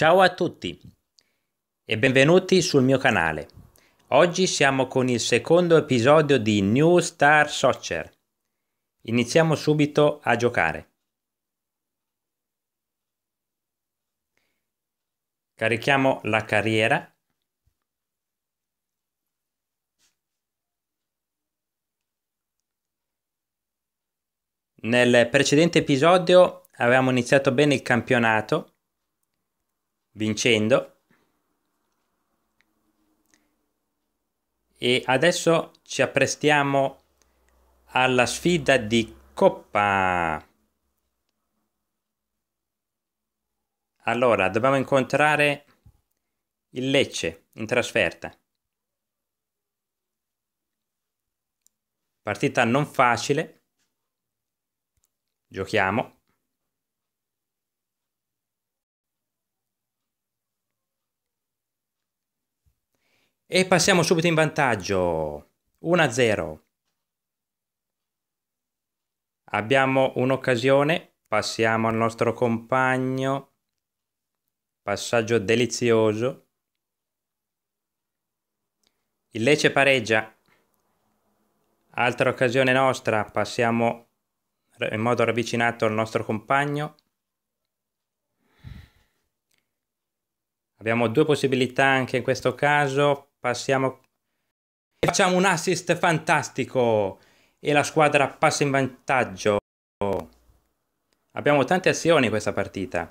Ciao a tutti e benvenuti sul mio canale. Oggi siamo con il secondo episodio di New Star Soccer. Iniziamo subito a giocare. Carichiamo la carriera. Nel precedente episodio avevamo iniziato bene il campionato vincendo e adesso ci apprestiamo alla sfida di coppa. Allora, dobbiamo incontrare il Lecce in trasferta. Partita non facile. Giochiamo. E passiamo subito in vantaggio. 1-0. Abbiamo un'occasione. Passiamo al nostro compagno. Passaggio delizioso. Il Lecce pareggia. Altra occasione nostra. Passiamo in modo ravvicinato al nostro compagno. Abbiamo due possibilità anche in questo caso passiamo e facciamo un assist fantastico e la squadra passa in vantaggio. Abbiamo tante azioni in questa partita.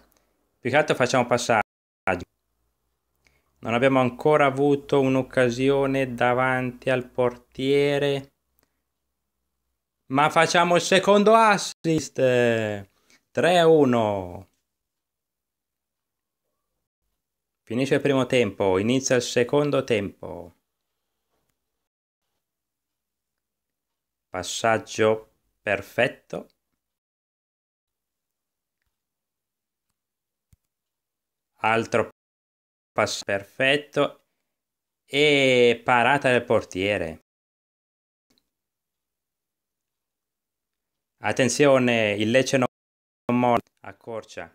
Più che altro facciamo passaggi. Non abbiamo ancora avuto un'occasione davanti al portiere. Ma facciamo il secondo assist. 3-1. Finisce il primo tempo, inizia il secondo tempo. Passaggio perfetto. Altro passaggio perfetto e parata del portiere. Attenzione, il Lecce non molla, accorcia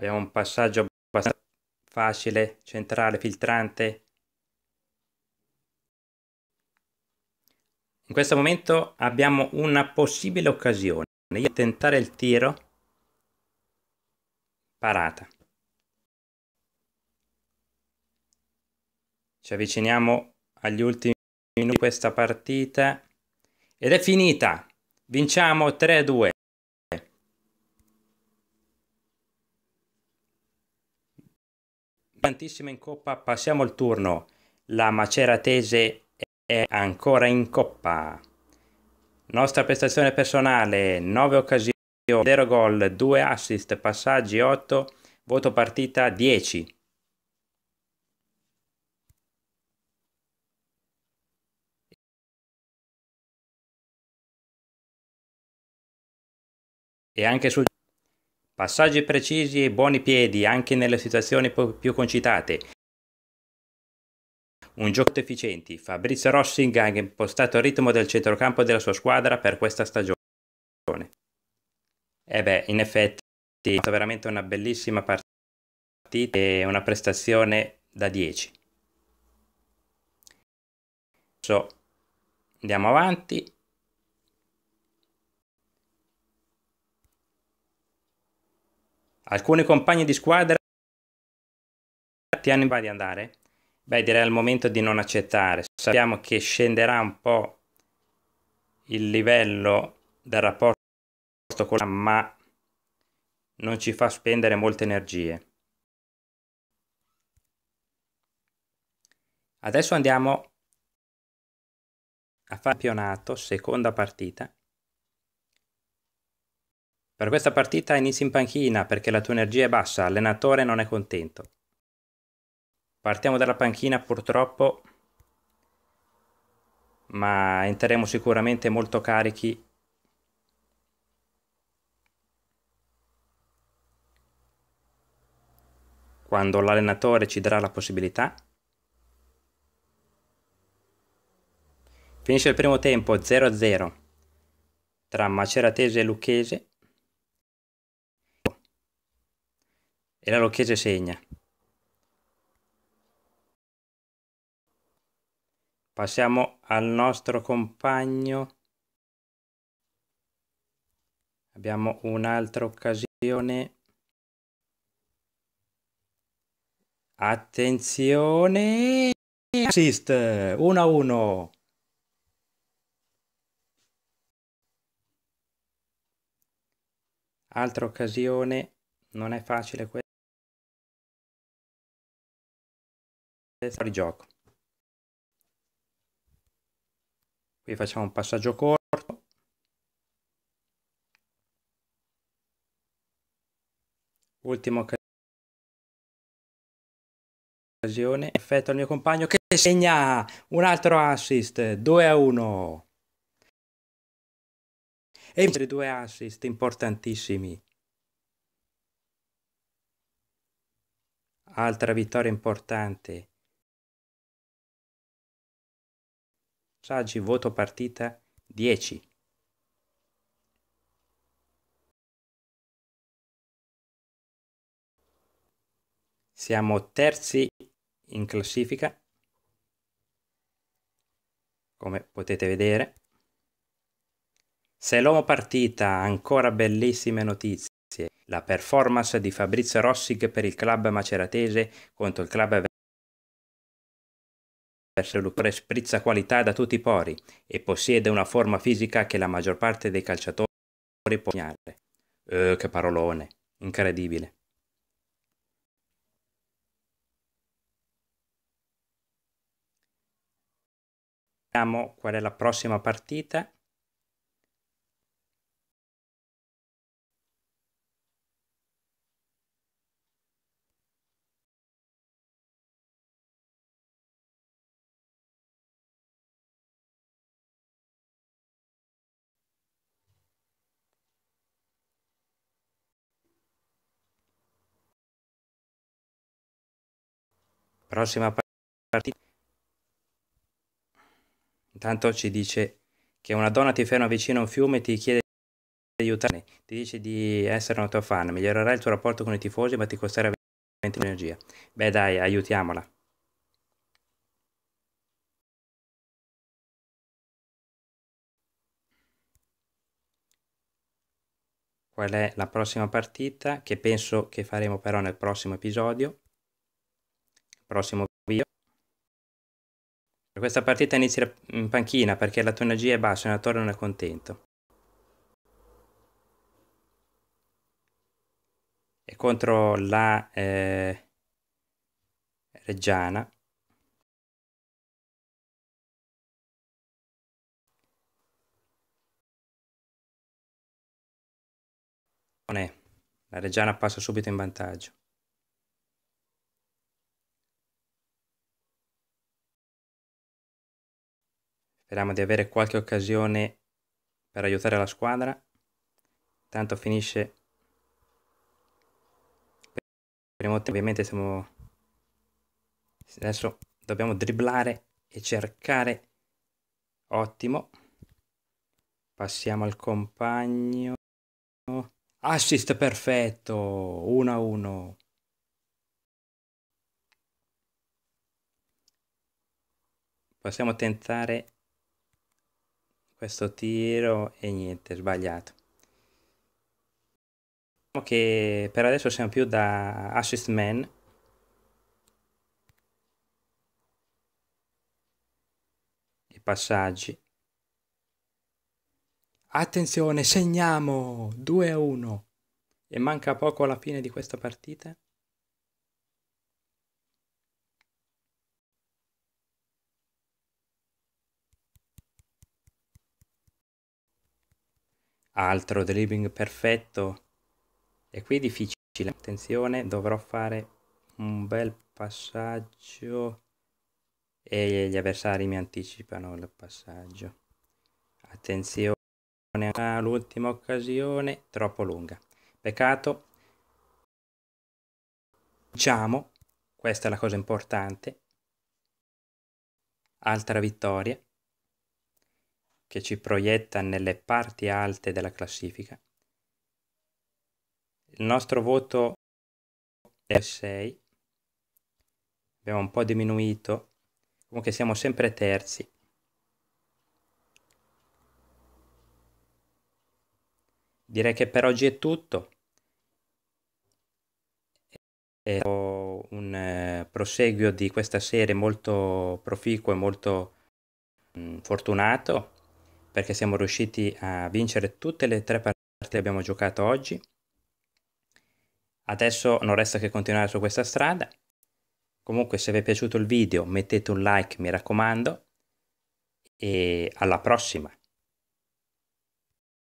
abbiamo un passaggio abbastanza facile, centrale, filtrante. In questo momento abbiamo una possibile occasione. Io tentare il tiro parata. Ci avviciniamo agli ultimi minuti di questa partita ed è finita. Vinciamo 3-2. tantissima in coppa, passiamo il turno. La Maceratese è ancora in coppa. Nostra prestazione personale, 9 occasioni, 0 gol, 2 assist, passaggi 8, voto partita 10. E anche sul Passaggi precisi e buoni piedi anche nelle situazioni più concitate. Un gioco efficiente, Fabrizio Rossing ha impostato il ritmo del centrocampo della sua squadra per questa stagione. E beh, in effetti è stata veramente una bellissima partita e una prestazione da 10. Adesso andiamo avanti. Alcuni compagni di squadra ti hanno di andare? Beh, direi al momento di non accettare. Sappiamo che scenderà un po' il livello del rapporto con la ma non ci fa spendere molte energie. Adesso andiamo a fare il campionato, seconda partita. Per questa partita inizi in panchina perché la tua energia è bassa, l'allenatore non è contento. Partiamo dalla panchina purtroppo, ma entreremo sicuramente molto carichi quando l'allenatore ci darà la possibilità. Finisce il primo tempo 0-0 tra Maceratese e Lucchese. e la Lucchese segna. Passiamo al nostro compagno. Abbiamo un'altra occasione. Attenzione! Assist 1 a 1. Altra occasione, non è facile questa. gioco. Qui facciamo un passaggio corto. Ultima occasione. Effetto al mio compagno che segna un altro assist. 2 a 1. E altri due assist importantissimi. Altra vittoria importante. saggi voto partita 10. Siamo terzi in classifica, come potete vedere. Se l'uomo partita ancora bellissime notizie. La performance di Fabrizio Rossig per il club maceratese contro il club per sviluppare sprizza qualità da tutti i pori e possiede una forma fisica che la maggior parte dei calciatori può segnare. Eh, che parolone, incredibile. Vediamo qual è la prossima partita. Prossima partita. Intanto ci dice che una donna ti ferma vicino a un fiume e ti chiede di aiutarne, ti dice di essere una tua fan, Migliorerà il tuo rapporto con i tifosi ma ti costerà 20 energia. Beh dai, aiutiamola. Qual è la prossima partita che penso che faremo però nel prossimo episodio? Prossimo video. Per questa partita inizia in panchina perché la tonagia è bassa e Natore non è contento. E contro la eh, Reggiana. La Reggiana passa subito in vantaggio. Speriamo di avere qualche occasione per aiutare la squadra. Tanto finisce primo tempo, ovviamente siamo adesso dobbiamo dribblare e cercare. Ottimo. Passiamo al compagno. Assist perfetto, 1 a 1. Possiamo tentare questo tiro e niente, sbagliato. Diciamo che per adesso siamo più da assist man. I passaggi. Attenzione, segniamo 2 a 1 e manca poco alla fine di questa partita. altro dribbling perfetto e qui è difficile attenzione dovrò fare un bel passaggio e gli avversari mi anticipano il passaggio attenzione all'ultima occasione troppo lunga peccato diciamo questa è la cosa importante altra vittoria che ci proietta nelle parti alte della classifica. Il nostro voto è 6, abbiamo un po' diminuito, comunque siamo sempre terzi. Direi che per oggi è tutto. È un eh, proseguio di questa serie molto proficuo e molto mm, fortunato perché siamo riusciti a vincere tutte le tre partite che abbiamo giocato oggi. Adesso non resta che continuare su questa strada. Comunque se vi è piaciuto il video mettete un like mi raccomando e alla prossima!